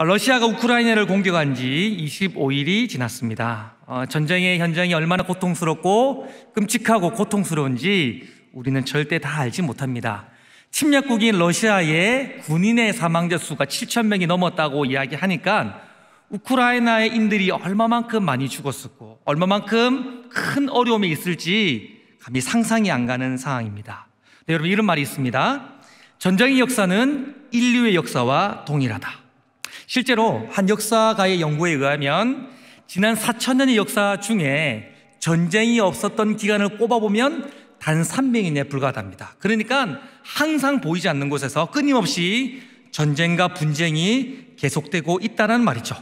어, 러시아가 우크라이나를 공격한 지 25일이 지났습니다. 어, 전쟁의 현장이 얼마나 고통스럽고 끔찍하고 고통스러운지 우리는 절대 다 알지 못합니다. 침략국인 러시아의 군인의 사망자 수가 7천 명이 넘었다고 이야기하니까 우크라이나의 인들이 얼마만큼 많이 죽었었고 얼마만큼 큰 어려움이 있을지 감히 상상이 안 가는 상황입니다. 네, 여러분 이런 말이 있습니다. 전쟁의 역사는 인류의 역사와 동일하다. 실제로 한 역사가의 연구에 의하면 지난 4천년의 역사 중에 전쟁이 없었던 기간을 꼽아보면 단 300년에 불과하답니다. 그러니까 항상 보이지 않는 곳에서 끊임없이 전쟁과 분쟁이 계속되고 있다는 말이죠.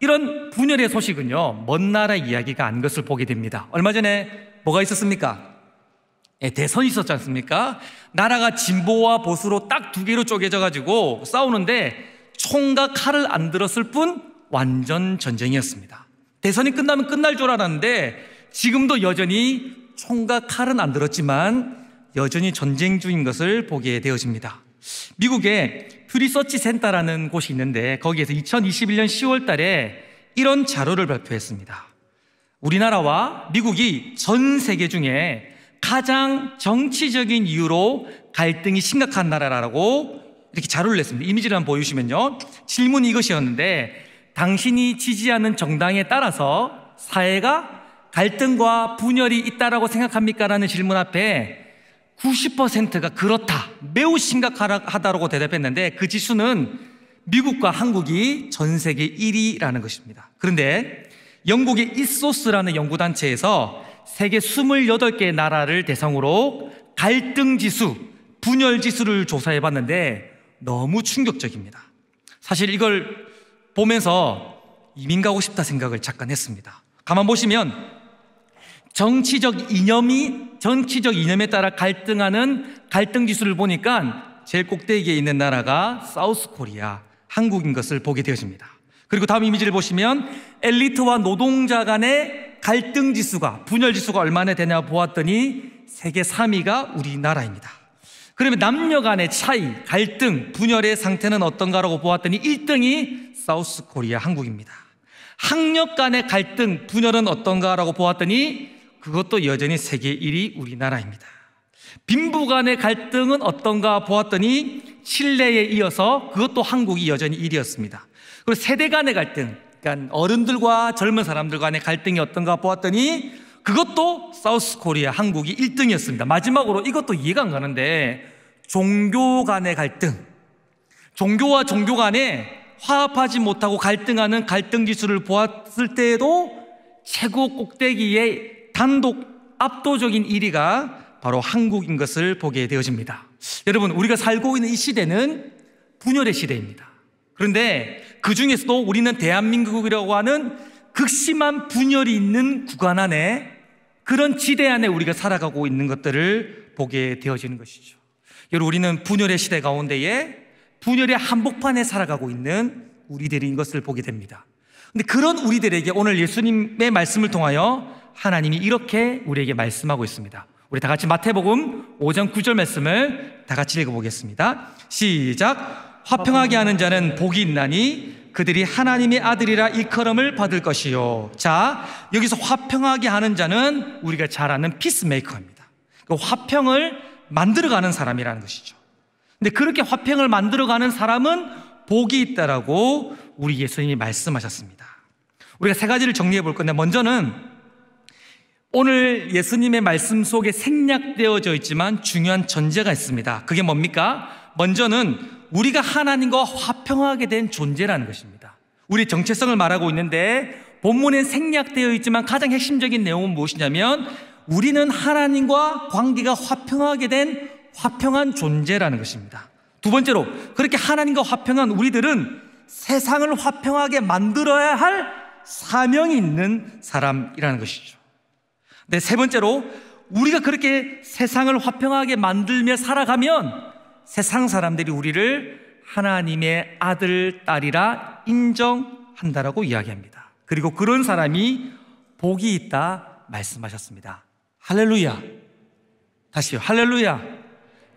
이런 분열의 소식은요, 먼 나라 이야기가 아닌 것을 보게 됩니다. 얼마 전에 뭐가 있었습니까? 예, 대선이 있었지 않습니까? 나라가 진보와 보수로 딱 두 개로 쪼개져 가지고 싸우는데 총과 칼을 안 들었을 뿐 완전 전쟁이었습니다. 대선이 끝나면 끝날 줄 알았는데 지금도 여전히 총과 칼은 안 들었지만 여전히 전쟁 중인 것을 보게 되어집니다. 미국에 퓨리서치 센터라는 곳이 있는데 거기에서 2021년 10월 달에 이런 자료를 발표했습니다. 우리나라와 미국이 전 세계 중에 가장 정치적인 이유로 갈등이 심각한 나라라고 이렇게 자료를 냈습니다. 이미지를 한번 보여주시면요. 질문이 이것이었는데 당신이 지지하는 정당에 따라서 사회가 갈등과 분열이 있다라고 생각합니까? 라는 질문 앞에 90%가 그렇다. 매우 심각하다라고 대답했는데 그 지수는 미국과 한국이 전 세계 1위라는 것입니다. 그런데 영국의 이소스라는 연구단체에서 세계 28개 나라를 대상으로 갈등 지수, 분열 지수를 조사해 봤는데 너무 충격적입니다. 사실 이걸 보면서 이민 가고 싶다 생각을 잠깐 했습니다. 가만 보시면 정치적 이념이 정치적 이념에 따라 갈등하는 갈등 지수를 보니까 제일 꼭대기에 있는 나라가 사우스 코리아, 한국인 것을 보게 되어집니다. 그리고 다음 이미지를 보시면 엘리트와 노동자 간의 갈등 지수가 분열 지수가 얼마나 되냐 보았더니 세계 3위가 우리나라입니다. 그러면 남녀 간의 차이, 갈등, 분열의 상태는 어떤가라고 보았더니 1등이 사우스 코리아 한국입니다. 학력 간의 갈등, 분열은 어떤가라고 보았더니 그것도 여전히 세계 1위 우리나라입니다. 빈부 간의 갈등은 어떤가 보았더니 칠레에 이어서 그것도 한국이 여전히 1위였습니다. 그리고 세대 간의 갈등, 그러니까 어른들과 젊은 사람들 간의 갈등이 어떤가 보았더니 그것도 사우스 코리아 한국이 1등이었습니다. 마지막으로 이것도 이해가 안 가는데 종교 간의 갈등, 종교와 종교 간에 화합하지 못하고 갈등하는 갈등 기술을 보았을 때에도 최고 꼭대기의 단독 압도적인 1위가 바로 한국인 것을 보게 되어집니다. 여러분, 우리가 살고 있는 이 시대는 분열의 시대입니다. 그런데 그 중에서도 우리는 대한민국이라고 하는 극심한 분열이 있는 구간 안에 그런 지대 안에 우리가 살아가고 있는 것들을 보게 되어지는 것이죠. 여러분 우리는 분열의 시대 가운데에 분열의 한복판에 살아가고 있는 우리들인 것을 보게 됩니다. 근데 그런 우리들에게 오늘 예수님의 말씀을 통하여 하나님이 이렇게 우리에게 말씀하고 있습니다. 우리 다 같이 마태복음 5장 9절 말씀을 다 같이 읽어보겠습니다. 시작. 화평하게 하는 자는 복이 있나니 그들이 하나님의 아들이라 이컬음을 받을 것이요. 자, 여기서 화평하게 하는 자는 우리가 잘 아는 피스메이커입니다. 그 화평을 만들어가는 사람이라는 것이죠. 근데 그렇게 화평을 만들어가는 사람은 복이 있다라고 우리 예수님이 말씀하셨습니다. 우리가 세 가지를 정리해 볼 건데 먼저는 오늘 예수님의 말씀 속에 생략되어져 있지만 중요한 전제가 있습니다. 그게 뭡니까? 먼저는 우리가 하나님과 화평하게 된 존재라는 것입니다. 우리 정체성을 말하고 있는데 본문엔 생략되어 있지만 가장 핵심적인 내용은 무엇이냐면 우리는 하나님과 관계가 화평하게 된 화평한 존재라는 것입니다. 두 번째로 그렇게 하나님과 화평한 우리들은 세상을 화평하게 만들어야 할 사명이 있는 사람이라는 것이죠. 네, 세 번째로 우리가 그렇게 세상을 화평하게 만들며 살아가면 세상 사람들이 우리를 하나님의 아들, 딸이라 인정한다라고 이야기합니다. 그리고 그런 사람이 복이 있다 말씀하셨습니다. 할렐루야. 다시 할렐루야.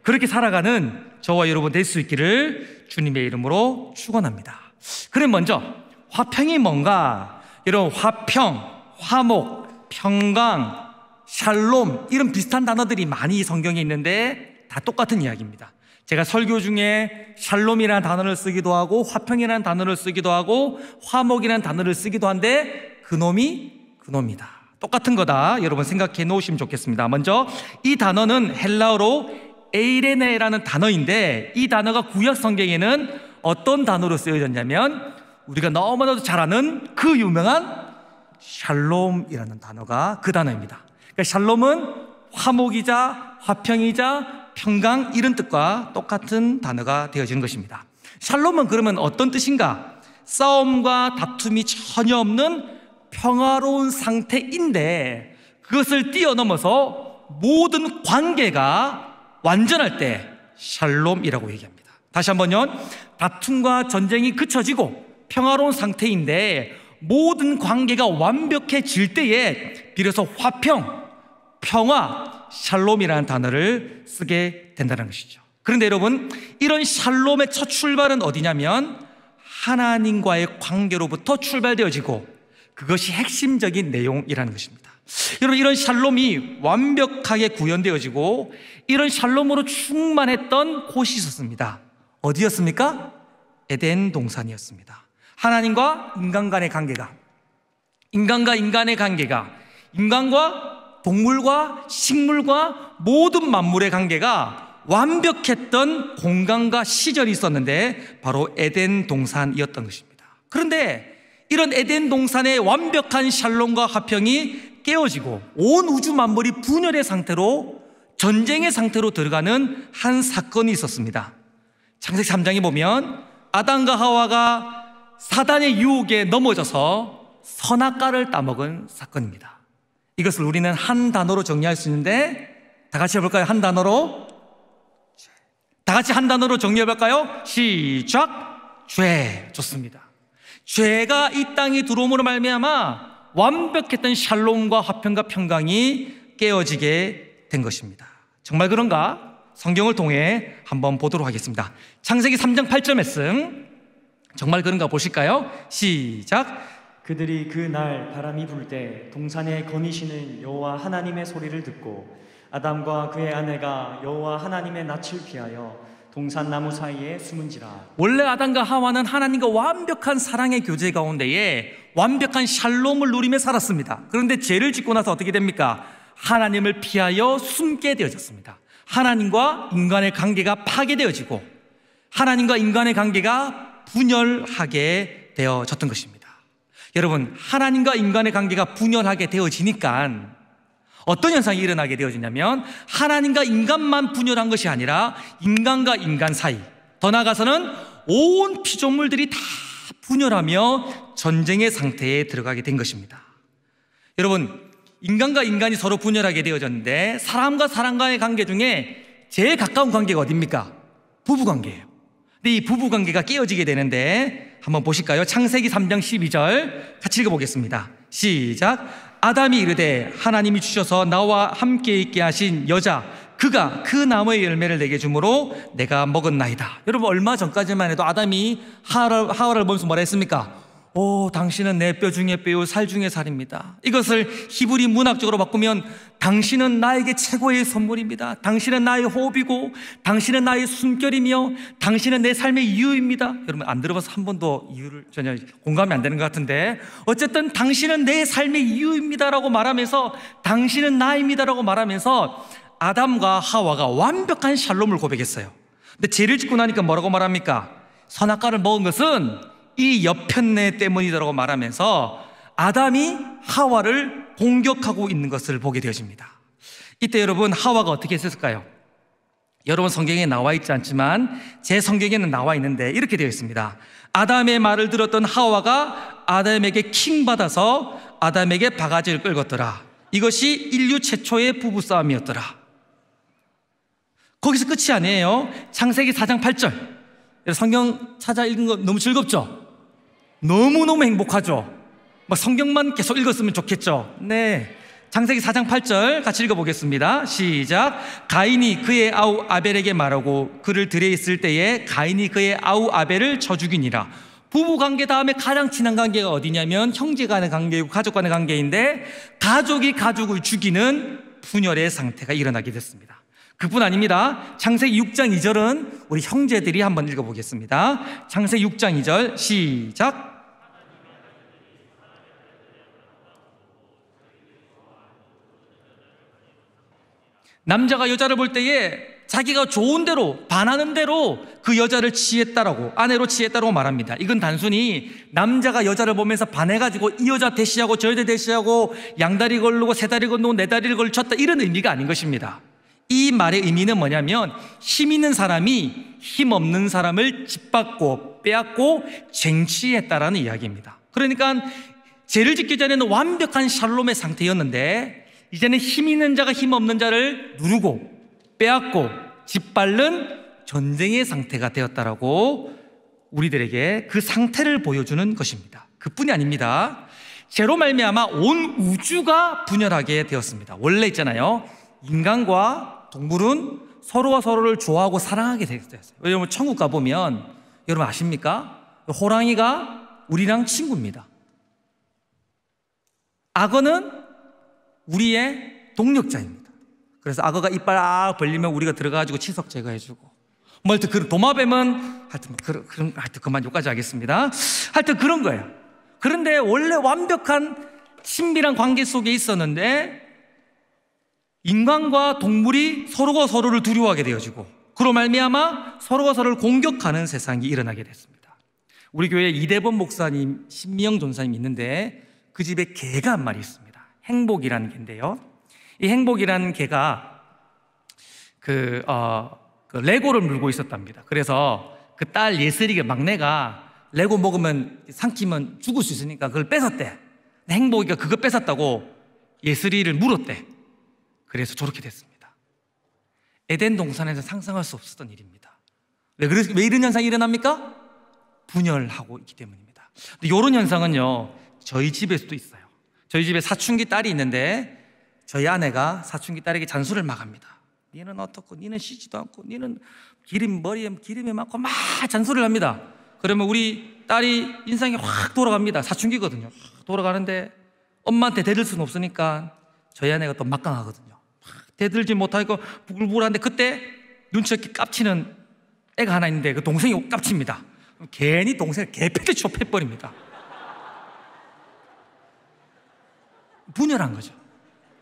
그렇게 살아가는 저와 여러분 될 수 있기를 주님의 이름으로 축원합니다. 그럼 먼저 화평이 뭔가 여러 화평, 화목, 평강, 샬롬 이런 비슷한 단어들이 많이 성경에 있는데 다 똑같은 이야기입니다. 제가 설교 중에 샬롬이라는 단어를 쓰기도 하고 화평이라는 단어를 쓰기도 하고 화목이라는 단어를 쓰기도 한데 그놈이 그놈이다. 똑같은 거다. 여러분 생각해 놓으시면 좋겠습니다. 먼저 이 단어는 헬라어로 에이레네라는 단어인데 이 단어가 구약 성경에는 어떤 단어로 쓰여졌냐면 우리가 너무나도 잘 아는 그 유명한 샬롬이라는 단어가 그 단어입니다. 그러니까 샬롬은 화목이자 화평이자 평강 이런 뜻과 똑같은 단어가 되어지는 것입니다. 샬롬은 그러면 어떤 뜻인가? 싸움과 다툼이 전혀 없는 평화로운 상태인데 그것을 뛰어넘어서 모든 관계가 완전할 때 샬롬이라고 얘기합니다. 다시 한번요. 다툼과 전쟁이 그쳐지고 평화로운 상태인데 모든 관계가 완벽해질 때에 비로소 화평, 평화, 샬롬이라는 단어를 쓰게 된다는 것이죠. 그런데 여러분, 이런 샬롬의 첫 출발은 어디냐면 하나님과의 관계로부터 출발되어지고 그것이 핵심적인 내용이라는 것입니다. 여러분, 이런 샬롬이 완벽하게 구현되어지고 이런 샬롬으로 충만했던 곳이 있었습니다. 어디였습니까? 에덴 동산이었습니다. 하나님과 인간 간의 관계가, 인간과 인간의 관계가, 인간과 동물과 식물과 모든 만물의 관계가 완벽했던 공간과 시절이 있었는데 바로 에덴 동산이었던 것입니다. 그런데 이런 에덴 동산의 완벽한 샬롬과 화평이 깨어지고 온 우주 만물이 분열의 상태로 전쟁의 상태로 들어가는 한 사건이 있었습니다. 창세기 3장에 보면 아담과 하와가 사단의 유혹에 넘어져서 선악과를 따먹은 사건입니다. 이것을 우리는 한 단어로 정리할 수 있는데 다 같이 해볼까요? 한 단어로 다 같이 한 단어로 정리해볼까요? 시작 죄 좋습니다. 죄가 이 땅에 들어옴으로 말미암아 완벽했던 샬롬과 화평과 평강이 깨어지게 된 것입니다. 정말 그런가? 성경을 통해 한번 보도록 하겠습니다. 창세기 3장 8절 말씀. 정말 그런가 보실까요? 시작. 그들이 그 날 바람이 불 때 동산에 거니시는 여호와 하나님의 소리를 듣고 아담과 그의 아내가 여호와 하나님의 낯을 피하여 동산나무 사이에 숨은지라. 원래 아담과 하와는 하나님과 완벽한 사랑의 교제 가운데에 완벽한 샬롬을 누리며 살았습니다. 그런데 죄를 짓고 나서 어떻게 됩니까? 하나님을 피하여 숨게 되어졌습니다. 하나님과 인간의 관계가 파괴되어지고 하나님과 인간의 관계가 분열하게 되어졌던 것입니다. 여러분, 하나님과 인간의 관계가 분열하게 되어지니까 어떤 현상이 일어나게 되어지냐면 하나님과 인간만 분열한 것이 아니라 인간과 인간 사이 더 나아가서는 온 피조물들이 다 분열하며 전쟁의 상태에 들어가게 된 것입니다. 여러분, 인간과 인간이 서로 분열하게 되어졌는데 사람과 사람과의 관계 중에 제일 가까운 관계가 어딥니까? 부부 관계예요. 근데 이 부부 관계가 깨어지게 되는데 한번 보실까요? 창세기 3장 12절 같이 읽어보겠습니다. 시작. 아담이 이르되 하나님이 주셔서 나와 함께 있게 하신 여자 그가 그 나무의 열매를 내게 주므로 내가 먹었나이다. 여러분 얼마 전까지만 해도 아담이 하와를, 하와를 보면서 뭐라 했습니까? 오, 당신은 내 뼈 중에 뼈요 살 중에 살입니다. 이것을 히브리 문학적으로 바꾸면 당신은 나에게 최고의 선물입니다. 당신은 나의 호흡이고 당신은 나의 숨결이며 당신은 내 삶의 이유입니다. 여러분 안 들어봐서 한 번도 이유를 전혀 공감이 안 되는 것 같은데 어쨌든 당신은 내 삶의 이유입니다라고 말하면서 당신은 나입니다라고 말하면서 아담과 하와가 완벽한 샬롬을 고백했어요. 근데 죄를 짓고 나니까 뭐라고 말합니까? 선악과를 먹은 것은 이 여편네 때문이라고 말하면서 아담이 하와를 공격하고 있는 것을 보게 되어집니다. 이때 여러분 하와가 어떻게 했을까요? 여러분 성경에 나와 있지 않지만 제 성경에는 나와 있는데 이렇게 되어 있습니다. 아담의 말을 들었던 하와가 아담에게 킹 받아서 아담에게 바가지를 끌었더라. 이것이 인류 최초의 부부 싸움이었더라. 거기서 끝이 아니에요. 창세기 4장 8절. 성경 찾아 읽은 거 너무 즐겁죠? 너무너무 행복하죠. 막 성경만 계속 읽었으면 좋겠죠. 네. 창세기 4장 8절 같이 읽어보겠습니다. 시작. 가인이 그의 아우 아벨에게 말하고 그를 들에 있을 때에 가인이 그의 아우 아벨을 쳐 죽이니라. 부부 관계 다음에 가장 친한 관계가 어디냐면 형제 간의 관계이고 가족 간의 관계인데 가족이 가족을 죽이는 분열의 상태가 일어나게 됐습니다. 그뿐 아닙니다. 창세기 6장 2절은 우리 형제들이 한번 읽어보겠습니다. 창세기 6장 2절 시작. 남자가 여자를 볼 때에 자기가 좋은 대로 반하는 대로 그 여자를 취했다라고 아내로 취했다고 말합니다. 이건 단순히 남자가 여자를 보면서 반해가지고 이 여자 대시하고 저 여자 대시하고 양다리 걸르고 세 다리 건너고 네 다리를 걸쳤다 이런 의미가 아닌 것입니다. 이 말의 의미는 뭐냐면 힘 있는 사람이 힘 없는 사람을 짓밟고 빼앗고 쟁취했다라는 이야기입니다. 그러니까 죄를 짓기 전에는 완벽한 샬롬의 상태였는데 이제는 힘 있는 자가 힘 없는 자를 누르고 빼앗고 짓밟는 전쟁의 상태가 되었다라고 우리들에게 그 상태를 보여주는 것입니다. 그뿐이 아닙니다. 제로 말미암아 온 우주가 분열하게 되었습니다. 원래 있잖아요. 인간과 동물은 서로와 서로를 좋아하고 사랑하게 되었어요. 여러분 천국 가 보면 여러분 아십니까? 호랑이가 우리랑 친구입니다. 악어는 우리의 동력자입니다. 그래서 악어가 이빨 아 벌리면 우리가 들어가가지고 치석 제거해주고 뭐 하여튼 그 도마뱀은 하여튼 그런 하여튼 그만 여기까지 하겠습니다. 하여튼 그런 거예요. 그런데 원래 완벽한 친밀한 관계 속에 있었는데 인간과 동물이 서로가 서로를 두려워하게 되어지고 그로 말미암아 서로가 서로를 공격하는 세상이 일어나게 됐습니다. 우리 교회 이대범 목사님, 신미영 전사님 있는데 그 집에 개가 한 마리 있습니다. 행복이라는 개인데요. 이 행복이라는 개가 그, 어, 그 레고를 물고 있었답니다. 그래서 그 딸 예슬이의 막내가 레고 먹으면 삼키면 죽을 수 있으니까 그걸 뺏었대. 행복이가 그거 뺏었다고 예슬이를 물었대. 그래서 저렇게 됐습니다. 에덴 동산에서 상상할 수 없었던 일입니다. 왜, 그래, 왜 이런 현상이 일어납니까? 분열하고 있기 때문입니다. 근데 이런 현상은요, 저희 집에서도 있어요. 저희 집에 사춘기 딸이 있는데 저희 아내가 사춘기 딸에게 잔소리를 막 합니다. 니는 어떻고, 니는 쉬지도 않고, 니는 기름, 머리에 기름에맞고막 잔소리를 합니다. 그러면 우리 딸이 인상이 확 돌아갑니다. 사춘기거든요. 확 돌아가는데 엄마한테 대들 수는 없으니까 저희 아내가 또 막강하거든요. 대들지 못하고 부글부글한데 그때 눈치없게 깝치는 애가 하나 있는데 그 동생이 깝칩니다. 괜히 동생을 개패게 취업해버립니다. 분열한 거죠.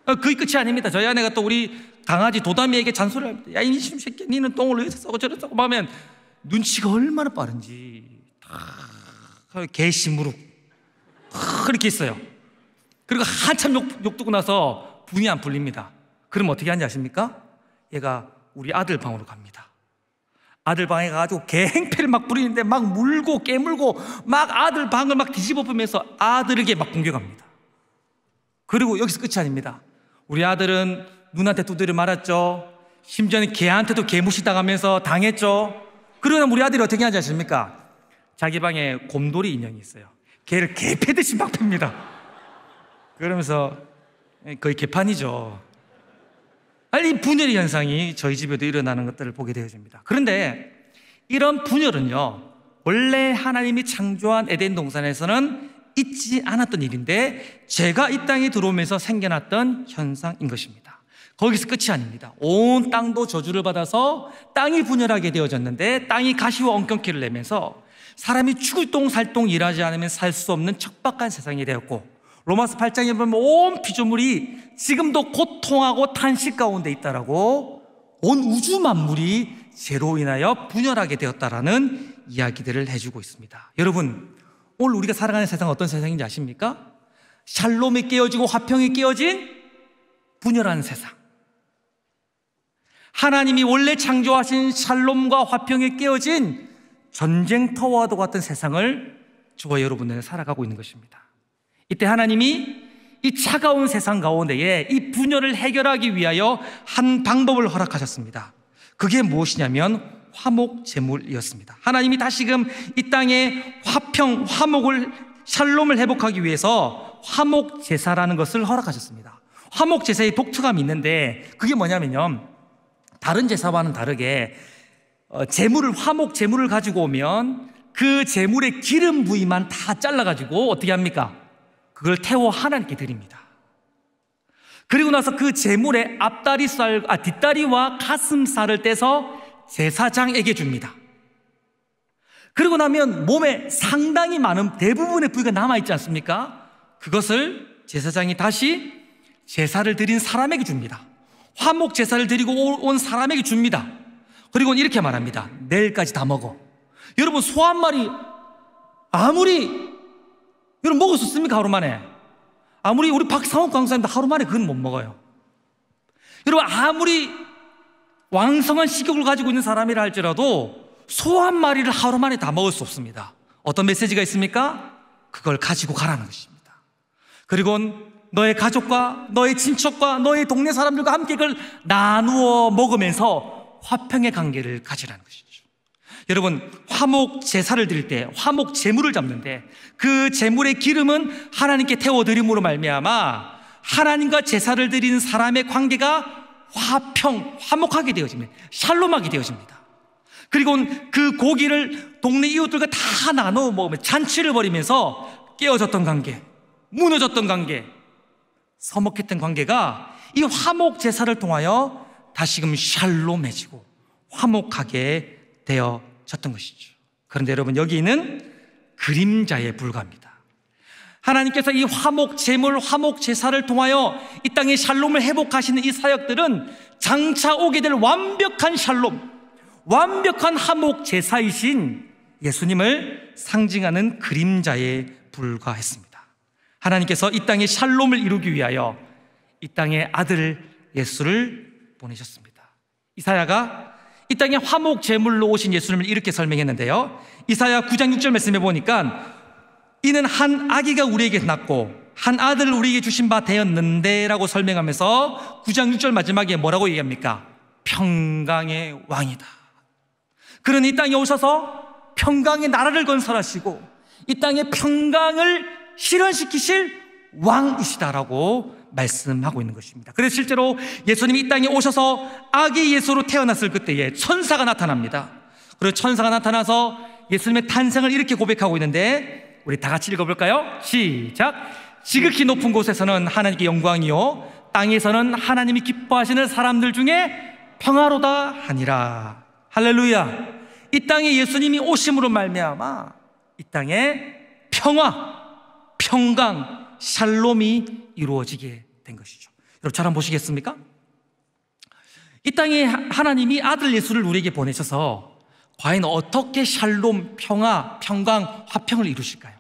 어, 그게 끝이 아닙니다. 저희 아내가 또 우리 강아지 도담이에게 잔소리를 합니다. 야, 이시 새끼, 니는 똥을 어 싸고 저리 싸고 하면 눈치가 얼마나 빠른지. 아, 개심으로. 그렇게 있어요. 그리고 한참 욕, 욕 두고 나서 분이 안 풀립니다. 그럼 어떻게 하는지 아십니까? 얘가 우리 아들 방으로 갑니다. 아들 방에 가가 개행패를 막 부리는데 막 물고 깨물고 막 아들 방을 막 뒤집어 보면서 아들에게 막 공격합니다. 그리고 여기서 끝이 아닙니다. 우리 아들은 눈한테 두드려 말았죠. 심지어는 개한테도 개무시 당하면서 당했죠. 그러나 우리 아들이 어떻게 하지 않습니까? 자기 방에 곰돌이 인형이 있어요. 개를 개 패듯이 막 팹니다. 그러면서 예, 거의 개판이죠. 아니, 분열의 현상이 저희 집에도 일어나는 것들을 보게 되어집니다. 그런데 이런 분열은요, 원래 하나님이 창조한 에덴 동산에서는 있지 않았던 일인데 제가이 땅에 들어오면서 생겨났던 현상인 것입니다. 거기서 끝이 아닙니다. 온 땅도 저주를 받아서 땅이 분열하게 되어졌는데 땅이 가시와 엉겅퀴를 내면서 사람이 죽을 똥살똥 일하지 않으면 살 수 없는 척박한 세상이 되었고 로마서 8장에 보면 온 피조물이 지금도 고통하고 탄식 가운데 있다라고 온 우주 만물이 죄로 인하여 분열하게 되었다라는 이야기들을 해주고 있습니다. 여러분 오늘 우리가 살아가는 세상은 어떤 세상인지 아십니까? 샬롬이 깨어지고 화평이 깨어진 분열한 세상. 하나님이 원래 창조하신 샬롬과 화평이 깨어진 전쟁터와도 같은 세상을 주와 여러분들은 살아가고 있는 것입니다. 이때 하나님이 이 차가운 세상 가운데에 이 분열을 해결하기 위하여 한 방법을 허락하셨습니다. 그게 무엇이냐면 화목 제물이었습니다. 하나님이 다시금 이 땅에 화평, 화목을 샬롬을 회복하기 위해서 화목 제사라는 것을 허락하셨습니다. 화목 제사의 독특함이 있는데 그게 뭐냐면요. 다른 제사와는 다르게 재물을 어, 화목 재물을 가지고 오면 그 재물의 기름 부위만 다 잘라 가지고 어떻게 합니까? 그걸 태워 하나님께 드립니다. 그리고 나서 그 재물의 앞다리 살, 아, 뒷다리와 가슴살을 떼서 제사장에게 줍니다. 그러고 나면 몸에 상당히 많은 대부분의 부위가 남아있지 않습니까? 그것을 제사장이 다시 제사를 드린 사람에게 줍니다. 화목 제사를 드리고 온 사람에게 줍니다. 그리고 이렇게 말합니다. 내일까지 다 먹어. 여러분, 소 한 마리 아무리 여러분 먹었었습니까 하루 만에. 아무리 우리 박상욱 강사님도 하루 만에 그건 못 먹어요. 여러분, 아무리 왕성한 식욕을 가지고 있는 사람이라 할지라도 소 한 마리를 하루 만에 다 먹을 수 없습니다. 어떤 메시지가 있습니까? 그걸 가지고 가라는 것입니다. 그리고 너의 가족과 너의 친척과 너의 동네 사람들과 함께 그걸 나누어 먹으면서 화평의 관계를 가지라는 것이죠. 여러분 화목 제사를 드릴 때 화목 제물을 잡는데 그 제물의 기름은 하나님께 태워 드림으로 말미암아 하나님과 제사를 드리는 사람의 관계가 화평, 화목하게 되어집니다. 샬롬하게 되어집니다. 그리고 그 고기를 동네 이웃들과 다 나눠 먹으며 잔치를 벌이면서 깨어졌던 관계, 무너졌던 관계, 서먹했던 관계가 이 화목 제사를 통하여 다시금 샬롬해지고 화목하게 되어졌던 것이죠. 그런데 여러분 여기 는 그림자에 불과합니다. 하나님께서 이 화목 제물, 화목 제사를 통하여 이땅에 샬롬을 회복하시는 이 사역들은 장차 오게 될 완벽한 샬롬, 완벽한 화목 제사이신 예수님을 상징하는 그림자에 불과했습니다. 하나님께서 이땅에 샬롬을 이루기 위하여 이땅에 아들 예수를 보내셨습니다. 이사야가 이땅에 화목 제물로 오신 예수님을 이렇게 설명했는데요. 이사야 9장 6절 말씀해 보니까 이는 한 아기가 우리에게 낳고 한 아들을 우리에게 주신 바 되었는데 라고 설명하면서 9장 6절 마지막에 뭐라고 얘기합니까? 평강의 왕이다. 그는 이 땅에 오셔서 평강의 나라를 건설하시고 이 땅에 평강을 실현시키실 왕이시다라고 말씀하고 있는 것입니다. 그래서 실제로 예수님이 이 땅에 오셔서 아기 예수로 태어났을 그때에 천사가 나타납니다. 그리고 천사가 나타나서 예수님의 탄생을 이렇게 고백하고 있는데 우리 다 같이 읽어볼까요? 시작. 지극히 높은 곳에서는 하나님께 영광이요. 땅에서는 하나님이 기뻐하시는 사람들 중에 평화로다 하니라. 할렐루야. 이 땅에 예수님이 오심으로 말미암아 이 땅에 평화, 평강, 샬롬이 이루어지게 된 것이죠. 여러분 잘 한번 보시겠습니까? 이 땅에 하나님이 아들 예수를 우리에게 보내셔서 과연 어떻게 샬롬, 평화, 평강, 화평을 이루실까요?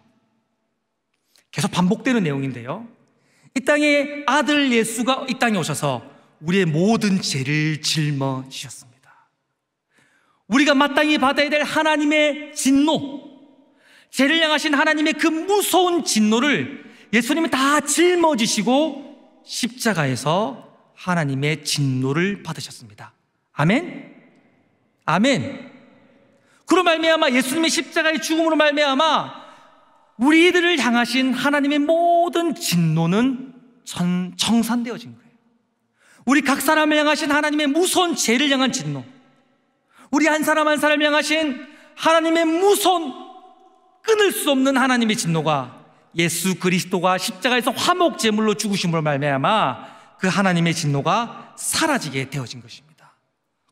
계속 반복되는 내용인데요. 이 땅에 아들 예수가 이 땅에 오셔서 우리의 모든 죄를 짊어지셨습니다. 우리가 마땅히 받아야 될 하나님의 진노, 죄를 향하신 하나님의 그 무서운 진노를 예수님이 다 짊어지시고 십자가에서 하나님의 진노를 받으셨습니다. 아멘. 아멘. 그로 말미암아 예수님의 십자가의 죽음으로 말미암아 우리들을 향하신 하나님의 모든 진노는 천, 청산되어진 거예요. 우리 각 사람을 향하신 하나님의 무서운 죄를 향한 진노. 우리 한 사람 한 사람을 향하신 하나님의 무서운 끊을 수 없는 하나님의 진노가 예수 그리스도가 십자가에서 화목 제물로 죽으심으로 말미암아 그 하나님의 진노가 사라지게 되어진 것입니다.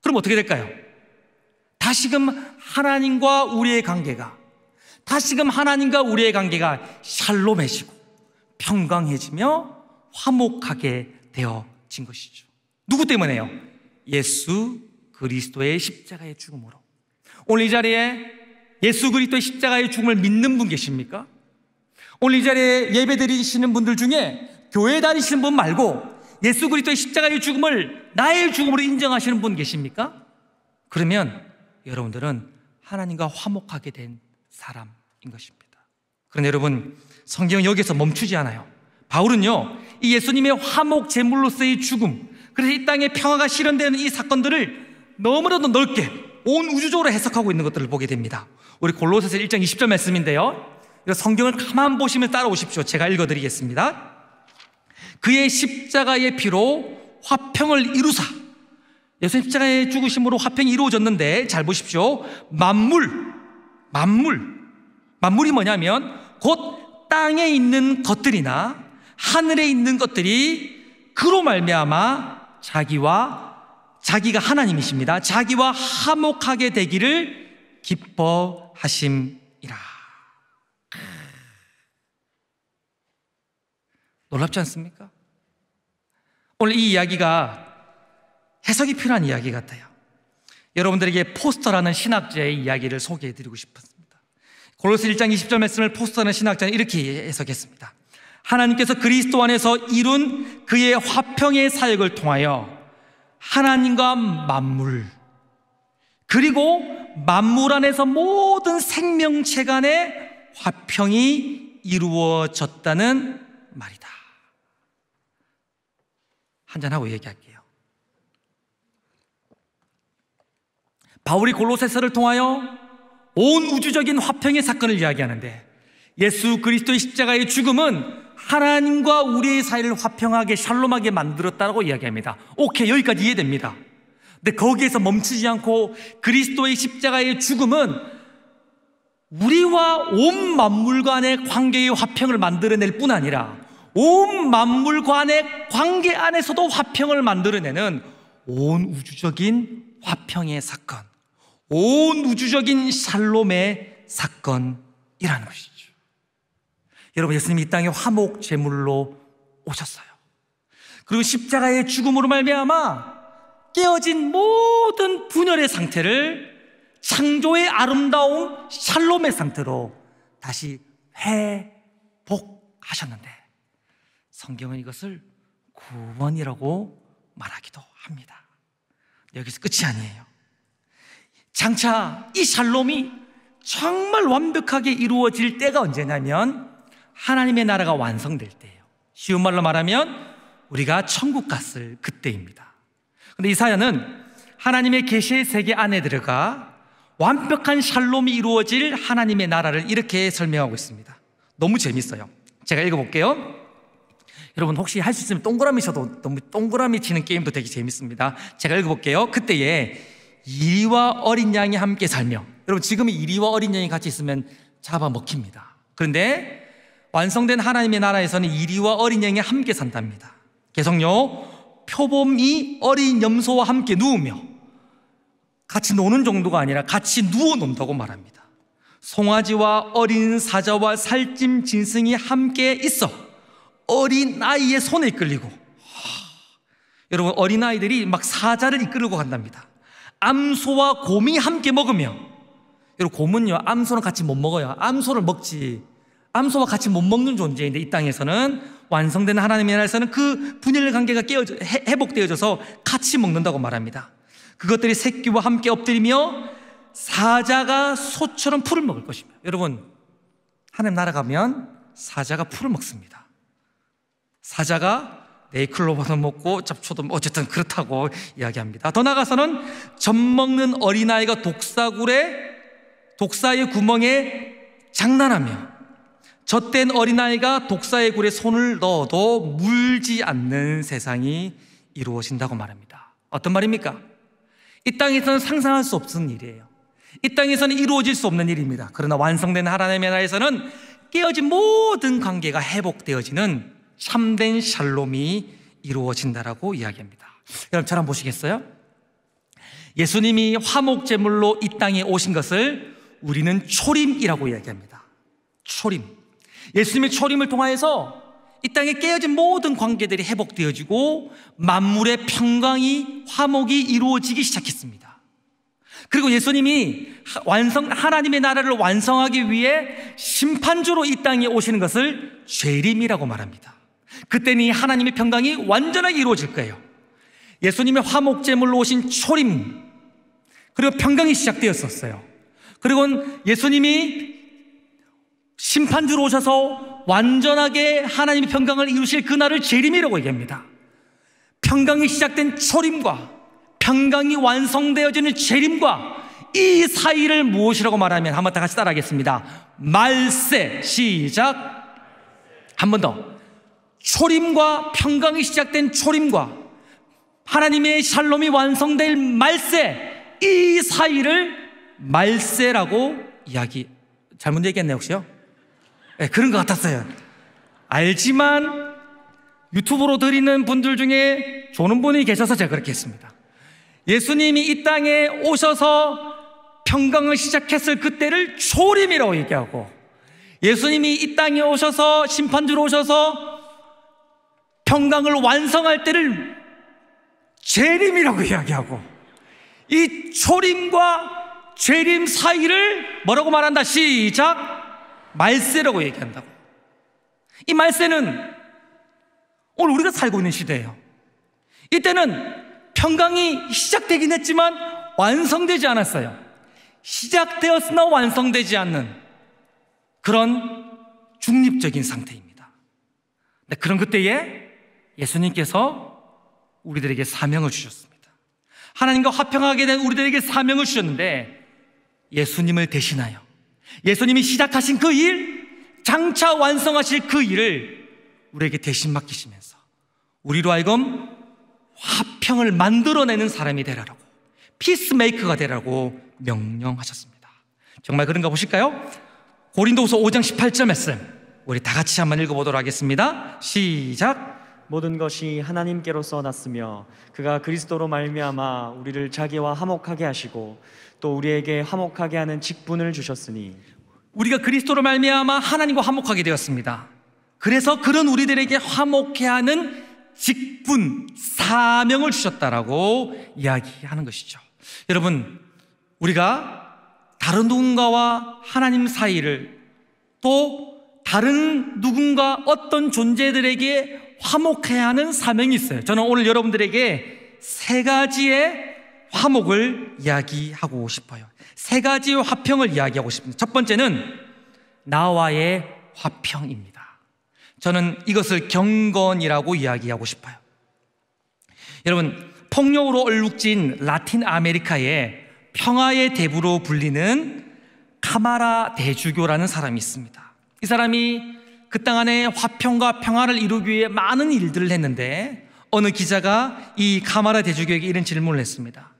그럼 어떻게 될까요? 다시금 하나님과 우리의 관계가 다시금 하나님과 우리의 관계가 샬롬해지고 평강해지며 화목하게 되어진 것이죠. 누구 때문에요? 예수 그리스도의 십자가의 죽음으로. 오늘 이 자리에 예수 그리스도의 십자가의 죽음을 믿는 분 계십니까? 오늘 이 자리에 예배 드리시는 분들 중에 교회 다니시는 분 말고 예수 그리스도의 십자가의 죽음을 나의 죽음으로 인정하시는 분 계십니까? 그러면 여러분들은 하나님과 화목하게 된 사람인 것입니다. 그런데 여러분, 성경은 여기서 멈추지 않아요. 바울은요, 이 예수님의 화목 제물로서의 죽음, 그래서 이 땅에 평화가 실현되는 이 사건들을 너무나도 넓게 온 우주적으로 해석하고 있는 것들을 보게 됩니다. 우리 골로새서 1장 20절 말씀인데요. 성경을 가만 보시면 따라오십시오. 제가 읽어드리겠습니다. 그의 십자가의 피로 화평을 이루사 예수 십자가의 죽으심으로 화평이 이루어졌는데 잘 보십시오. 만물 만물. 만물이 뭐냐면 곧 땅에 있는 것들이나 하늘에 있는 것들이 그로 말미암아 자기와 자기가 하나님이십니다. 자기와 화목하게 되기를 기뻐하심이라. 놀랍지 않습니까? 오늘 이 이야기가 해석이 필요한 이야기 같아요. 여러분들에게 포스터라는 신학자의 이야기를 소개해 드리고 싶었습니다. 골로스 1장 20절 말씀을 포스터라는 신학자는 이렇게 해석했습니다. 하나님께서 그리스도 안에서 이룬 그의 화평의 사역을 통하여 하나님과 만물 그리고 만물 안에서 모든 생명체 간의 화평이 이루어졌다는 말이다. 한잔하고 얘기할게요. 바울이 골로세서를 통하여 온 우주적인 화평의 사건을 이야기하는데 예수 그리스도의 십자가의 죽음은 하나님과 우리의 사이를 화평하게 샬롬하게 만들었다고 이야기합니다. 오케이 여기까지 이해됩니다. 근데 거기에서 멈추지 않고 그리스도의 십자가의 죽음은 우리와 온 만물 간의 관계의 화평을 만들어낼 뿐 아니라 온 만물 간의 관계 안에서도 화평을 만들어내는 온 우주적인 화평의 사건. 온 우주적인 샬롬의 사건이라는 것이죠. 여러분, 예수님이 이 땅에 화목 제물로 오셨어요. 그리고 십자가의 죽음으로 말미암아 깨어진 모든 분열의 상태를 창조의 아름다운 샬롬의 상태로 다시 회복하셨는데 성경은 이것을 구원이라고 말하기도 합니다. 여기서 끝이 아니에요. 장차 이 샬롬이 정말 완벽하게 이루어질 때가 언제냐면 하나님의 나라가 완성될 때예요. 쉬운 말로 말하면 우리가 천국 갔을 그때입니다. 근데 이사야는 하나님의 계시의 세계 안에 들어가 완벽한 샬롬이 이루어질 하나님의 나라를 이렇게 설명하고 있습니다. 너무 재밌어요. 제가 읽어볼게요. 여러분 혹시 할 수 있으면 동그라미 쳐도 너무 동그라미 치는 게임도 되게 재밌습니다. 제가 읽어볼게요. 그때에 이리와 어린 양이 함께 살며 여러분 지금 이리와 어린 양이 같이 있으면 잡아먹힙니다. 그런데 완성된 하나님의 나라에서는 이리와 어린 양이 함께 산답니다. 계속요 표범이 어린 염소와 함께 누우며 같이 노는 정도가 아니라 같이 누워 논다고 말합니다. 송아지와 어린 사자와 살찜 진승이 함께 있어 어린 아이의 손에 이끌리고 하, 여러분 어린 아이들이 막 사자를 이끌고 간답니다. 암소와 곰이 함께 먹으며 여러분 곰은요 암소는 같이 못 먹어요 암소를 먹지 암소와 같이 못 먹는 존재인데 이 땅에서는 완성된 하나님의 나라에서는 그 분열 관계가 깨어져, 회복되어져서 같이 먹는다고 말합니다 그것들이 새끼와 함께 엎드리며 사자가 소처럼 풀을 먹을 것입니다 여러분 하나님 나라 가면 사자가 풀을 먹습니다 사자가 네이클로버도 먹고 잡초도 어쨌든 그렇다고 이야기합니다. 더 나가서는 젖 먹는 어린아이가 독사굴에 독사의 구멍에 장난하며 젖된 어린아이가 독사의 굴에 손을 넣어도 물지 않는 세상이 이루어진다고 말합니다. 어떤 말입니까? 이 땅에서는 상상할 수 없는 일이에요. 이 땅에서는 이루어질 수 없는 일입니다. 그러나 완성된 하나님의 나라에서는 깨어진 모든 관계가 회복되어지는 참된 샬롬이 이루어진다라고 이야기합니다. 여러분 잘 한번 보시겠어요? 예수님이 화목 제물로 이 땅에 오신 것을 우리는 초림이라고 이야기합니다. 초림. 예수님의 초림을 통하여서 이 땅에 깨어진 모든 관계들이 회복되어지고 만물의 평강이 화목이 이루어지기 시작했습니다. 그리고 예수님이 완성 하나님의 나라를 완성하기 위해 심판주로 이 땅에 오시는 것을 죄림이라고 말합니다. 그때는 이 하나님의 평강이 완전하게 이루어질 거예요. 예수님의 화목제물로 오신 초림, 그리고 평강이 시작되었었어요. 그리고 예수님이 심판 들어오셔서 완전하게 하나님의 평강을 이루실 그날을 재림이라고 얘기합니다. 평강이 시작된 초림과 평강이 완성되어지는 재림과 이 사이를 무엇이라고 말하면 한번 다 같이 따라하겠습니다. 말세 시작. 한 번 더. 초림과 평강이 시작된 초림과 하나님의 샬롬이 완성될 말세 이 사이를 말세라고 이야기 잘못 얘기했네요 혹시요? 네, 그런 것 같았어요 알지만 유튜브로 드리는 분들 중에 조는 분이 계셔서 제가 그렇게 했습니다 예수님이 이 땅에 오셔서 평강을 시작했을 그때를 초림이라고 얘기하고 예수님이 이 땅에 오셔서 심판주로 오셔서 평강을 완성할 때를 재림이라고 이야기하고 이 초림과 재림 사이를 뭐라고 말한다? 시작! 말세라고 얘기한다고. 이 말세는 오늘 우리가 살고 있는 시대예요. 이때는 평강이 시작되긴 했지만 완성되지 않았어요. 시작되었으나 완성되지 않는 그런 중립적인 상태입니다. 그런 그때에 예수님께서 우리들에게 사명을 주셨습니다. 하나님과 화평하게 된 우리들에게 사명을 주셨는데 예수님을 대신하여 예수님이 시작하신 그 일, 장차 완성하실 그 일을 우리에게 대신 맡기시면서 우리로 하여금 화평을 만들어내는 사람이 되라라고 피스메이커가 되라고 명령하셨습니다. 정말 그런가 보실까요? 고린도후서 5장 18절 말씀 우리 다 같이 한번 읽어보도록 하겠습니다. 시작. 모든 것이 하나님께로서 났으며 그가 그리스도로 말미암아 우리를 자기와 화목하게 하시고 또 우리에게 화목하게 하는 직분을 주셨으니 우리가 그리스도로 말미암아 하나님과 화목하게 되었습니다. 그래서 그런 우리들에게 화목해 하는 직분, 사명을 주셨다라고 이야기하는 것이죠. 여러분, 우리가 다른 누군가와 하나님 사이를 또 다른 누군가 어떤 존재들에게 화목해야 하는 사명이 있어요. 저는 오늘 여러분들에게 세 가지의 화목을 이야기하고 싶어요. 세 가지의 화평을 이야기하고 싶습니다. 첫 번째는 나와의 화평입니다. 저는 이것을 경건이라고 이야기하고 싶어요. 여러분, 폭력으로 얼룩진 라틴 아메리카의 평화의 대부로 불리는 카마라 대주교라는 사람이 있습니다. 이 사람이 그땅 안에 화평과 평화를 이루기 위해 많은 일들을 했는데 어느 기자가 이 카마라 대주교에게 이런 질문을 했습니다.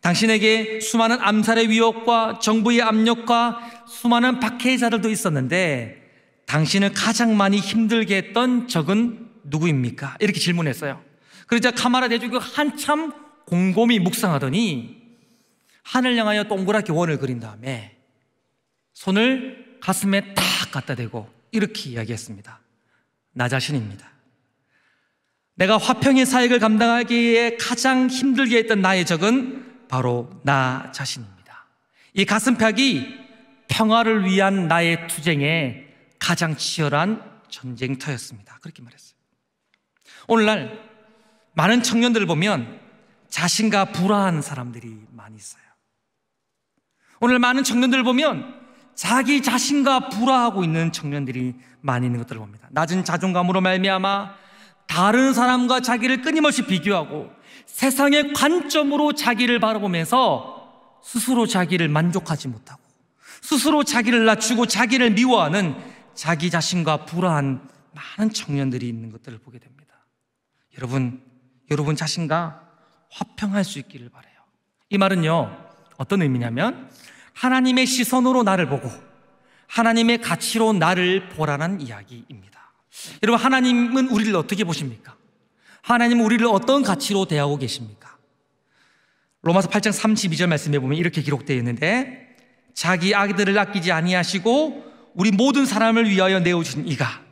당신에게 수많은 암살의 위협과 정부의 압력과 수많은 박해자들도 있었는데 당신을 가장 많이 힘들게 했던 적은 누구입니까? 이렇게 질문했어요. 그러자 카마라 대주교 한참 곰곰이 묵상하더니 하늘 향하여 동그랗게 원을 그린 다음에 손을 가슴에 딱 갖다 대고 이렇게 이야기했습니다. 나 자신입니다. 내가 화평의 사역을 감당하기에 가장 힘들게 했던 나의 적은 바로 나 자신입니다. 이 가슴팍이 평화를 위한 나의 투쟁에 가장 치열한 전쟁터였습니다. 그렇게 말했어요. 오늘날 많은 청년들을 보면 자신과 불화한 사람들이 많이 있어요. 오늘 많은 청년들을 보면 자기 자신과 불화하고 있는 청년들이 많이 있는 것들을 봅니다. 낮은 자존감으로 말미암아 다른 사람과 자기를 끊임없이 비교하고 세상의 관점으로 자기를 바라보면서 스스로 자기를 만족하지 못하고 스스로 자기를 낮추고 자기를 미워하는 자기 자신과 불화한 많은 청년들이 있는 것들을 보게 됩니다. 여러분, 여러분 자신과 화평할 수 있기를 바래요. 이 말은요. 어떤 의미냐면 하나님의 시선으로 나를 보고 하나님의 가치로 나를 보라는 이야기입니다. 여러분, 하나님은 우리를 어떻게 보십니까? 하나님은 우리를 어떤 가치로 대하고 계십니까? 로마서 8장 32절 말씀해 보면 이렇게 기록되어 있는데 자기 아들을 기 아끼지 아니하시고 우리 모든 사람을 위하여 내어주신 이가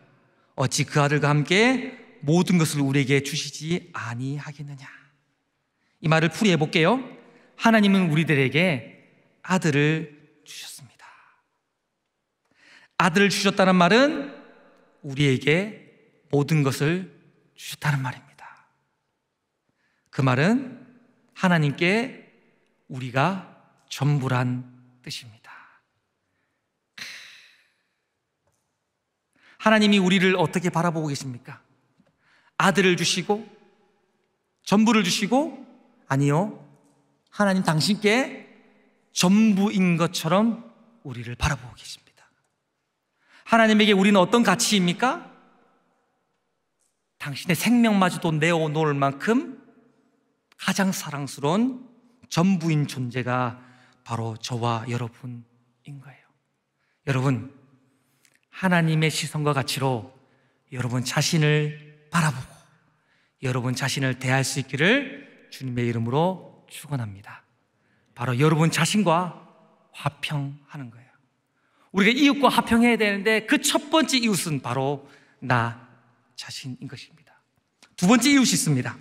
어찌 그 아들과 함께 모든 것을 우리에게 주시지 아니하겠느냐. 이 말을 풀이해 볼게요. 하나님은 우리들에게 아들을 주셨습니다. 아들을 주셨다는 말은 우리에게 모든 것을 주셨다는 말입니다. 그 말은 하나님께 우리가 전부란 뜻입니다. 하나님이 우리를 어떻게 바라보고 계십니까? 아들을 주시고 전부를 주시고 아니요. 하나님 당신께 전부인 것처럼 우리를 바라보고 계십니다. 하나님에게 우리는 어떤 가치입니까? 당신의 생명마저도 내어놓을 만큼 가장 사랑스러운 전부인 존재가 바로 저와 여러분인 거예요. 여러분, 하나님의 시선과 가치로 여러분 자신을 바라보고 여러분 자신을 대할 수 있기를 주님의 이름으로 축원합니다. 바로 여러분 자신과 화평하는 거예요. 우리가 이웃과 화평해야 되는데 그 첫 번째 이웃은 바로 나 자신인 것입니다. 두 번째 이웃이 있습니다.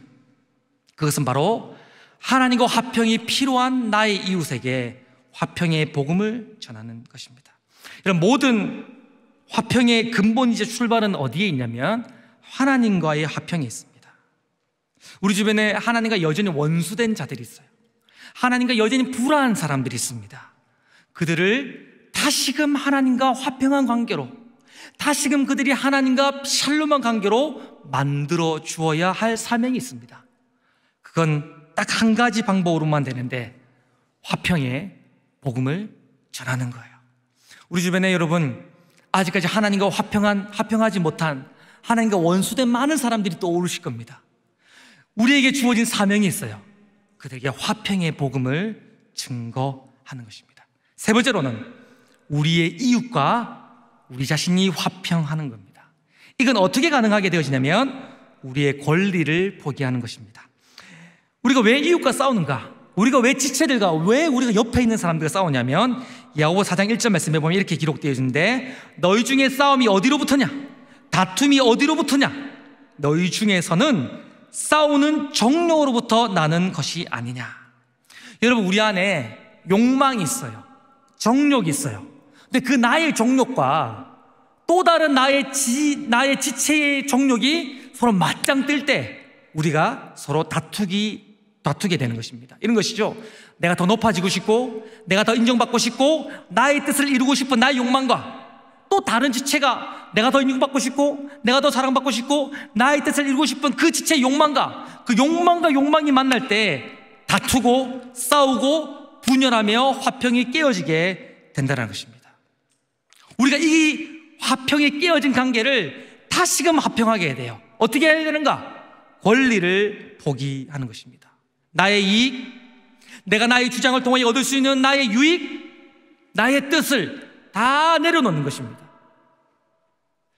그것은 바로 하나님과 화평이 필요한 나의 이웃에게 화평의 복음을 전하는 것입니다. 이런 모든 화평의 근본이자 출발은 어디에 있냐면 하나님과의 화평에 있습니다. 우리 주변에 하나님과 여전히 원수된 자들이 있어요. 하나님과 여전히 불안한 사람들이 있습니다. 그들을 다시금 하나님과 화평한 관계로, 다시금 그들이 하나님과 샬롬한 관계로 만들어 주어야 할 사명이 있습니다. 그건 딱 한 가지 방법으로만 되는데, 화평의 복음을 전하는 거예요. 우리 주변에 여러분, 아직까지 하나님과 화평한, 화평하지 못한 하나님과 원수된 많은 사람들이 떠오르실 겁니다. 우리에게 주어진 사명이 있어요. 그들에게 화평의 복음을 증거하는 것입니다. 세 번째로는 우리의 이웃과 우리 자신이 화평하는 겁니다. 이건 어떻게 가능하게 되어지냐면 우리의 권리를 포기하는 것입니다. 우리가 왜 이웃과 싸우는가? 우리가 왜 지체들과 왜 우리가 옆에 있는 사람들과 싸우냐면 야고보 장 1절 말씀에 보면 이렇게 기록되어 있는데 너희 중에 싸움이 어디로부터냐? 다툼이 어디로부터냐? 너희 중에서는 싸우는 정력으로부터 나는 것이 아니냐. 여러분, 우리 안에 욕망이 있어요. 정력이 있어요. 근데 그 나의 정력과또 다른 나의 지, 나의 지체의 정력이 서로 맞짱 뜰 때 우리가 서로 다투기, 다투게 되는 것입니다. 이런 것이죠. 내가 더 높아지고 싶고, 내가 더 인정받고 싶고, 나의 뜻을 이루고 싶은 나의 욕망과 또 다른 지체가 내가 더 인정받고 싶고 내가 더 사랑받고 싶고 나의 뜻을 이루고 싶은 그 지체의 욕망과 그 욕망과 욕망이 만날 때 다투고 싸우고 분열하며 화평이 깨어지게 된다는 것입니다. 우리가 이 화평이 깨어진 관계를 다시금 화평하게 해야 돼요. 어떻게 해야 되는가? 권리를 포기하는 것입니다. 나의 이익, 내가 나의 주장을 통해 얻을 수 있는 나의 유익, 나의 뜻을 다 내려놓는 것입니다.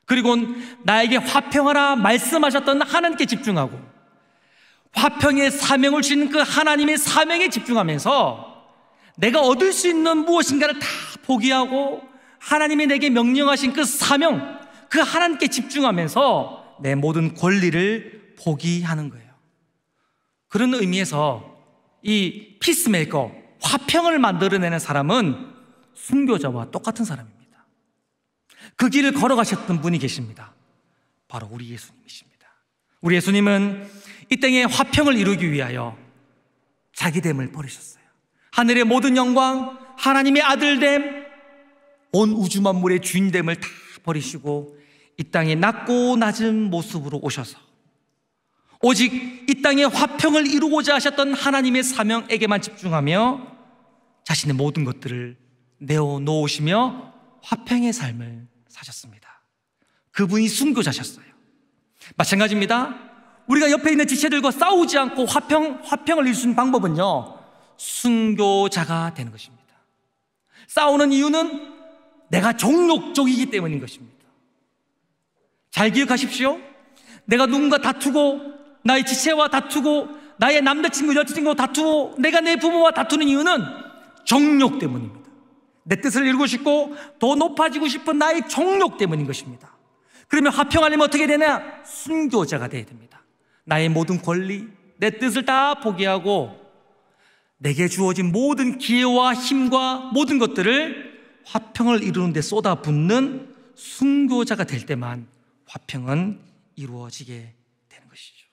그리고 나에게 화평하라 말씀하셨던 하나님께 집중하고 화평의 사명을 주는그 하나님의 사명에 집중하면서 내가 얻을 수 있는 무엇인가를 다 포기하고 하나님이 내게 명령하신 그 사명, 그 하나님께 집중하면서 내 모든 권리를 포기하는 거예요. 그런 의미에서 이 피스메이커, 화평을 만들어내는 사람은 순교자와 똑같은 사람입니다. 그 길을 걸어가셨던 분이 계십니다. 바로 우리 예수님이십니다. 우리 예수님은 이 땅에 화평을 이루기 위하여 자기됨을 버리셨어요. 하늘의 모든 영광, 하나님의 아들됨, 온 우주 만물의 주인됨을 다 버리시고 이 땅에 낮고 낮은 모습으로 오셔서 오직 이 땅에 화평을 이루고자 하셨던 하나님의 사명에게만 집중하며 자신의 모든 것들을 내어놓으시며 화평의 삶을 사셨습니다. 그분이 순교자셨어요. 마찬가지입니다. 우리가 옆에 있는 지체들과 싸우지 않고 화평, 화평을 일수 방법은요, 순교자가 되는 것입니다. 싸우는 이유는 내가 종족적이기 때문인 것입니다. 잘 기억하십시오. 내가 누군가 다투고, 나의 지체와 다투고, 나의 남자친구, 여자친구 다투고, 내가 내 부모와 다투는 이유는 정욕 때문입니다. 내 뜻을 이루고 싶고 더 높아지고 싶은 나의 정욕 때문인 것입니다. 그러면 화평하려면 어떻게 되냐? 순교자가 되어야 됩니다. 나의 모든 권리, 내 뜻을 다 포기하고 내게 주어진 모든 기회와 힘과 모든 것들을 화평을 이루는 데 쏟아붓는 순교자가 될 때만 화평은 이루어지게 되는 것이죠.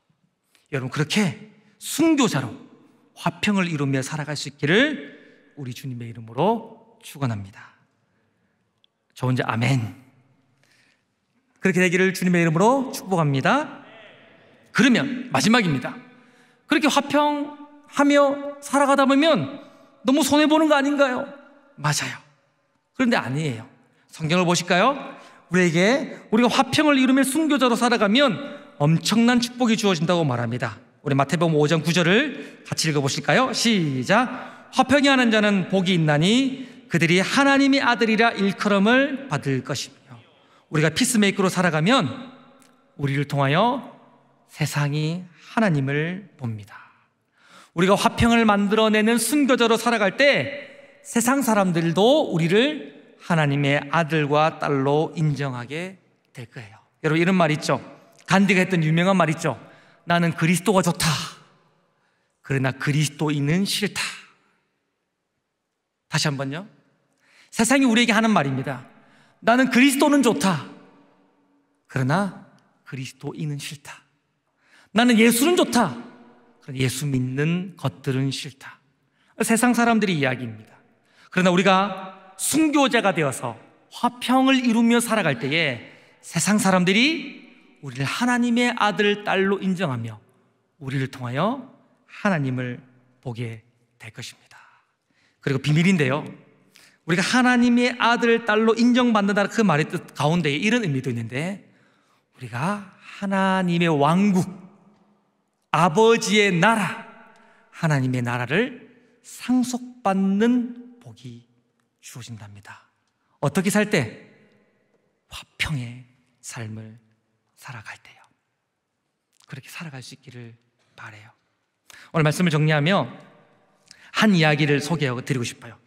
여러분 그렇게 순교자로 화평을 이루며 살아갈 수 있기를 우리 주님의 이름으로 축원합니다. 저 혼자 아멘. 그렇게 되기를 주님의 이름으로 축복합니다. 그러면 마지막입니다. 그렇게 화평하며 살아가다 보면 너무 손해 보는 거 아닌가요? 맞아요. 그런데 아니에요. 성경을 보실까요? 우리에게 우리가 화평을 이루며 순교자로 살아가면 엄청난 축복이 주어진다고 말합니다. 우리 마태복음 5장 9절을 같이 읽어 보실까요? 시작. 화평이 하는 자는 복이 있나니 그들이 하나님의 아들이라 일컬음을 받을 것이며 우리가 피스메이크로 살아가면 우리를 통하여 세상이 하나님을 봅니다. 우리가 화평을 만들어내는 순교자로 살아갈 때 세상 사람들도 우리를 하나님의 아들과 딸로 인정하게 될 거예요. 여러분 이런 말 있죠? 간디가 했던 유명한 말 있죠? 나는 그리스도가 좋다. 그러나 그리스도인은 싫다. 다시 한번요. 세상이 우리에게 하는 말입니다. 나는 그리스도는 좋다. 그러나 그리스도인은 싫다. 나는 예수는 좋다. 그러나 예수 믿는 것들은 싫다. 세상 사람들의 이야기입니다. 그러나 우리가 순교자가 되어서 화평을 이루며 살아갈 때에 세상 사람들이 우리를 하나님의 아들, 딸로 인정하며 우리를 통하여 하나님을 보게 될 것입니다. 그리고 비밀인데요. 우리가 하나님의 아들, 딸로 인정받는다는 그 말의 뜻 가운데에 이런 의미도 있는데 우리가 하나님의 왕국, 아버지의 나라, 하나님의 나라를 상속받는 복이 주어진답니다. 어떻게 살 때? 화평의 삶을 살아갈 때요. 그렇게 살아갈 수 있기를 바래요. 오늘 말씀을 정리하며 한 이야기를 소개하고 드리고 싶어요.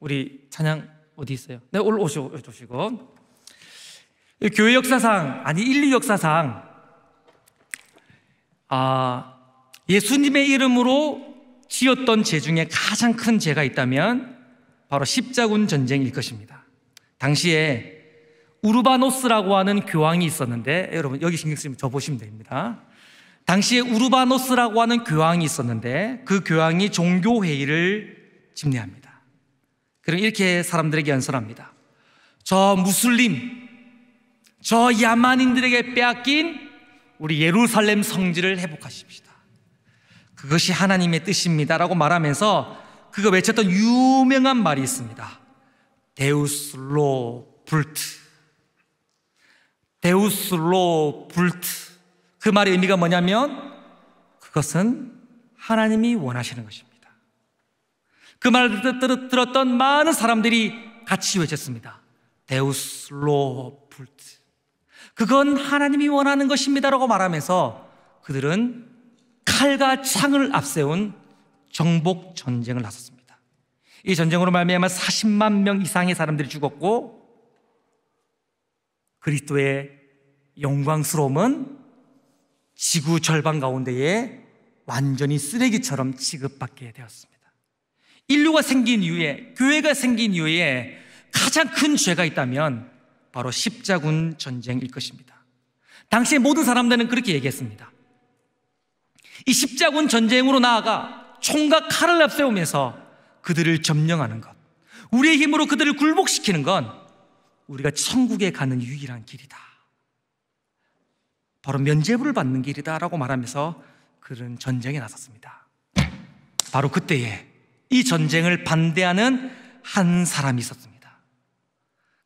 우리 찬양 어디 있어요? 네, 올라 오시고. 교회 역사상, 아니, 인류 역사상, 아, 예수님의 이름으로 지었던 죄 중에 가장 큰 죄가 있다면 바로 십자군 전쟁일 것입니다. 당시에 우르바노스라고 하는 교황이 있었는데, 예, 여러분, 여기 신경 쓰면 저 보시면 됩니다. 당시에 우르바노스라고 하는 교황이 있었는데, 그 교황이 종교회의를 집례합니다. 그럼 이렇게 사람들에게 연설합니다. 저 무슬림, 저 야만인들에게 빼앗긴 우리 예루살렘 성지를 회복하십시다. 그것이 하나님의 뜻입니다라고 말하면서 그가 외쳤던 유명한 말이 있습니다. 데우슬로 불트. 데우슬로 불트. 그 말의 의미가 뭐냐면 그것은 하나님이 원하시는 것입니다. 그 말을 들었던 많은 사람들이 같이 외쳤습니다. 데우스 로풀트. 그건 하나님이 원하는 것입니다라고 말하면서 그들은 칼과 창을 앞세운 정복 전쟁을 나섰습니다. 이 전쟁으로 말미암아 40만 명 이상의 사람들이 죽었고 그리스도의 영광스러움은 지구 절반 가운데에 완전히 쓰레기처럼 취급받게 되었습니다. 인류가 생긴 이후에, 교회가 생긴 이후에 가장 큰 죄가 있다면 바로 십자군 전쟁일 것입니다. 당시의 모든 사람들은 그렇게 얘기했습니다. 이 십자군 전쟁으로 나아가 총과 칼을 앞세우면서 그들을 점령하는 것, 우리의 힘으로 그들을 굴복시키는 건 우리가 천국에 가는 유일한 길이다. 바로 면죄부를 받는 길이다라고 말하면서 그런 전쟁에 나섰습니다. 바로 그때에 이 전쟁을 반대하는 한 사람이 있었습니다.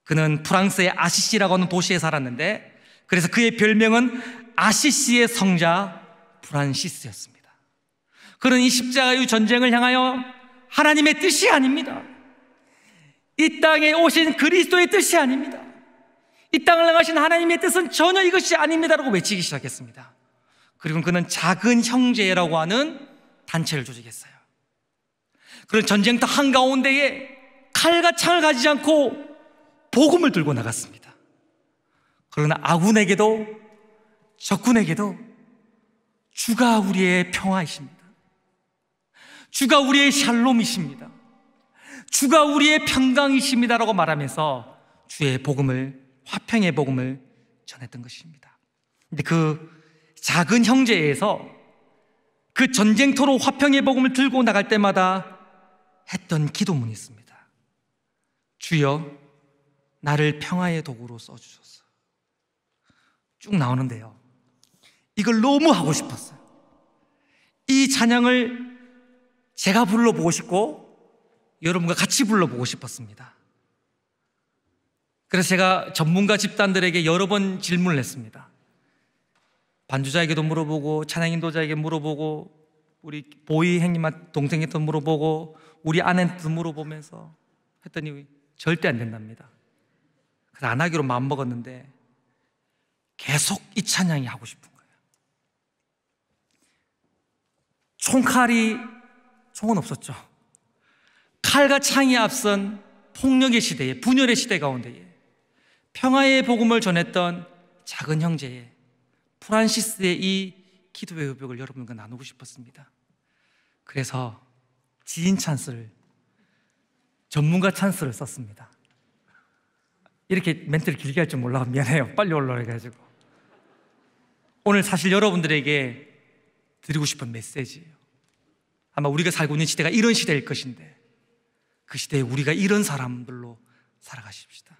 그는 프랑스의 아시시라고 하는 도시에 살았는데 그래서 그의 별명은 아시시의 성자 프란시스였습니다. 그는 이 십자가의 전쟁을 향하여 하나님의 뜻이 아닙니다. 이 땅에 오신 그리스도의 뜻이 아닙니다. 이 땅을 향하신 하나님의 뜻은 전혀 이것이 아닙니다라고 외치기 시작했습니다. 그리고 그는 작은 형제라고 하는 단체를 조직했어요. 그런 전쟁터 한가운데에 칼과 창을 가지지 않고 복음을 들고 나갔습니다. 그러나 아군에게도 적군에게도 주가 우리의 평화이십니다. 주가 우리의 샬롬이십니다. 주가 우리의 평강이십니다라고 말하면서 주의 복음을 화평의 복음을 전했던 것입니다. 근데 그 작은 형제에서 그 전쟁터로 화평의 복음을 들고 나갈 때마다 했던 기도문이 있습니다. 주여, 나를 평화의 도구로 써주소서. 쭉 나오는데요. 이걸 너무 하고 싶었어요. 이 찬양을 제가 불러보고 싶고, 여러분과 같이 불러보고 싶었습니다. 그래서 제가 전문가 집단들에게 여러 번 질문을 했습니다. 반주자에게도 물어보고, 찬양 인도자에게 물어보고, 우리 보이 행님한 테 동생한테 물어보고 우리 아내한테 물어보면서 했더니 절대 안 된답니다. 그래서 안 하기로 마음 먹었는데 계속 이 찬양이 하고 싶은 거예요. 총칼이 총은 없었죠. 칼과 창이 앞선 폭력의 시대에 분열의 시대 가운데에 평화의 복음을 전했던 작은 형제의 프란시스의 이 기도의 의벽을 여러분과 나누고 싶었습니다. 그래서 지인 찬스를 전문가 찬스를 썼습니다. 이렇게 멘트를 길게 할 줄 몰라 미안해요. 빨리 올라가지고 오늘 사실 여러분들에게 드리고 싶은 메시지예요. 아마 우리가 살고 있는 시대가 이런 시대일 것인데 그 시대에 우리가 이런 사람들로 살아가십시다.